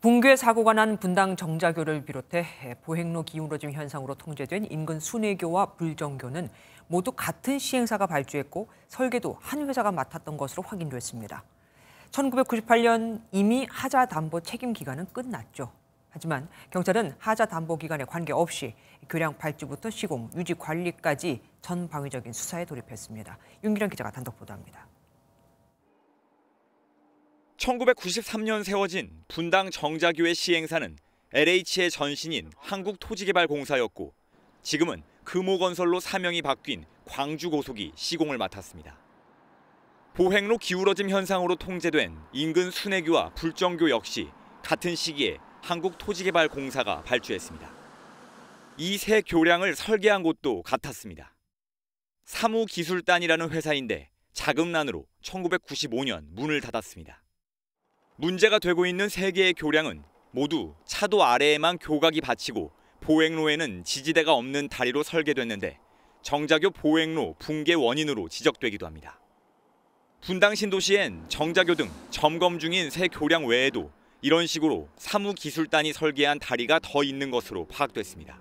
붕괴 사고가 난 분당 정자교를 비롯해 보행로 기울어짐 현상으로 통제된 인근 순회교와 불정교는 모두 같은 시행사가 발주했고 설계도 한 회사가 맡았던 것으로 확인됐습니다. 1998년 이미 하자 담보 책임 기간은 끝났죠. 하지만 경찰은 하자 담보 기간에 관계없이 교량 발주부터 시공, 유지 관리까지 전방위적인 수사에 돌입했습니다. 윤기령 기자가 단독 보도합니다. 1993년 세워진 분당 정자교회 시행사는 LH의 전신인 한국토지개발공사였고 지금은 금호건설로 사명이 바뀐 광주고속이 시공을 맡았습니다. 보행로 기울어짐 현상으로 통제된 인근 순회교와 불정교 역시 같은 시기에 한국토지개발공사가 발주했습니다. 이 세 교량을 설계한 곳도 같았습니다. 사무기술단이라는 회사인데 자금난으로 1995년 문을 닫았습니다. 문제가 되고 있는 세 개의 교량은 모두 차도 아래에만 교각이 받치고 보행로에는 지지대가 없는 다리로 설계됐는데 정자교 보행로 붕괴 원인으로 지적되기도 합니다. 분당 신도시엔 정자교 등 점검 중인 새 교량 외에도 이런 식으로 사무기술단이 설계한 다리가 더 있는 것으로 파악됐습니다.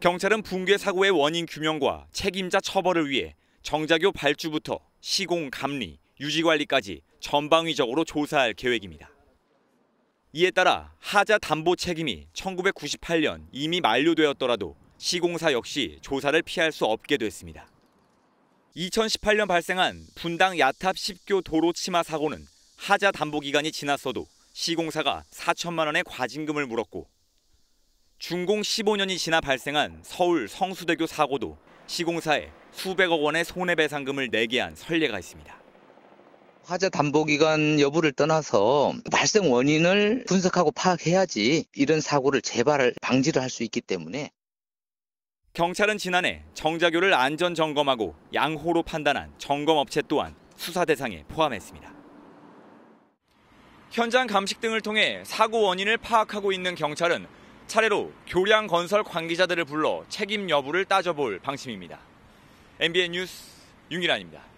경찰은 붕괴 사고의 원인 규명과 책임자 처벌을 위해 정자교 발주부터 시공 감리, 유지관리까지 전방위적으로 조사할 계획입니다. 이에 따라 하자 담보 책임이 1998년 이미 만료되었더라도 시공사 역시 조사를 피할 수 없게 됐습니다. 2018년 발생한 분당 야탑 10교 도로 치마 사고는 하자 담보 기간이 지났어도 시공사가 4천만 원의 과징금을 물었고 중공 15년이 지나 발생한 서울 성수대교 사고도 시공사에 수백억 원의 손해배상금을 내게 한 선례가 있습니다. 화재 담보 기간 여부를 떠나서 발생 원인을 분석하고 파악해야지 이런 사고를 재발 을 방지를 할 수 있기 때문에 경찰은 지난해 정자교를 안전 점검하고 양호로 판단한 점검업체 또한 수사 대상에 포함했습니다. 현장 감식 등을 통해 사고 원인을 파악하고 있는 경찰은 차례로 교량 건설 관계자들을 불러 책임 여부를 따져볼 방침입니다. MBN 뉴스 윤일환입니다